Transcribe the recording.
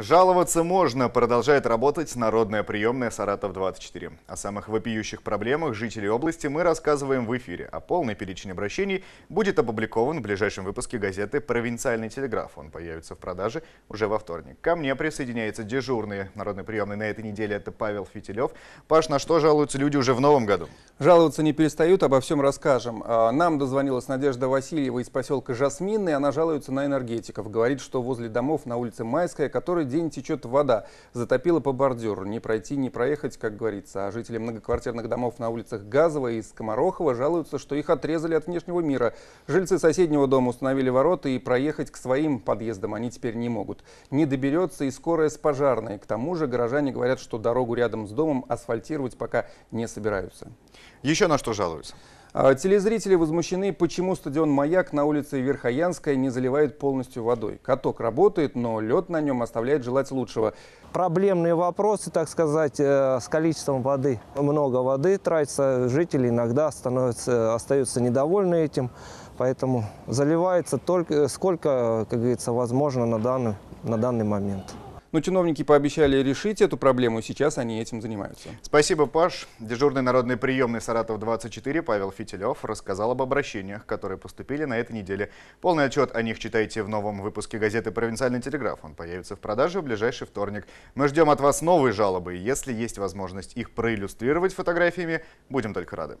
Жаловаться можно, продолжает работать народная приемная «Саратов-24». О самых вопиющих проблемах жителей области мы рассказываем в эфире, а полный перечень обращений будет опубликован в ближайшем выпуске газеты «Провинциальный телеграф». Он появится в продаже уже во вторник. Ко мне присоединяется дежурный народный приемный на этой неделе, это Павел Фитилев. Паш, на что жалуются люди уже в новом году? Жаловаться не перестают, обо всем расскажем. А, нам дозвонилась Надежда Васильева из поселка Жасминный. Она жалуется на энергетиков. Говорит, что возле домов на улице Майская, которые день течет вода. затопила по бордюру. Не пройти, не проехать, как говорится. А жители многоквартирных домов на улицах Газова и Скоморохова жалуются, что их отрезали от внешнего мира. Жильцы соседнего дома установили ворота и проехать к своим подъездам они теперь не могут. Не доберется и скорая с пожарной. К тому же горожане говорят, что дорогу рядом с домом асфальтировать пока не собираются. Еще на что жалуются? А телезрители возмущены, почему стадион «Маяк» на улице Верхоянская не заливает полностью водой. Каток работает, но лед на нем оставляет желать лучшего. Проблемные вопросы, так сказать, э, с количеством воды. Много воды тратится, жители иногда становятся, остаются недовольны этим. Поэтому заливается только сколько, как говорится, возможно на данный, на данный момент. Но чиновники пообещали решить эту проблему, сейчас они этим занимаются. Спасибо, Паш. Дежурный народный приемный «Саратов-24» Павел Фитилев рассказал об обращениях, которые поступили на этой неделе. Полный отчет о них читайте в новом выпуске газеты «Провинциальный телеграф». Он появится в продаже в ближайший вторник. Мы ждем от вас новые жалобы. Если есть возможность их проиллюстрировать фотографиями, будем только рады.